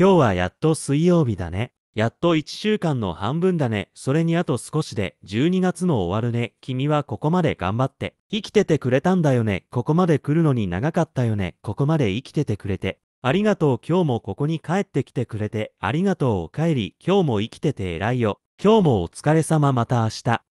今日はやっと水曜日だね。やっと1週間の半分だね。それにあと少しで12月も終わるね。君はここまで頑張って。生きててくれたんだよね。ここまで来るのに長かったよね。ここまで生きててくれて。ありがとう今日もここに帰ってきてくれて。ありがとうお帰り。今日も生きてて偉いよ。今日もお疲れ様また明日。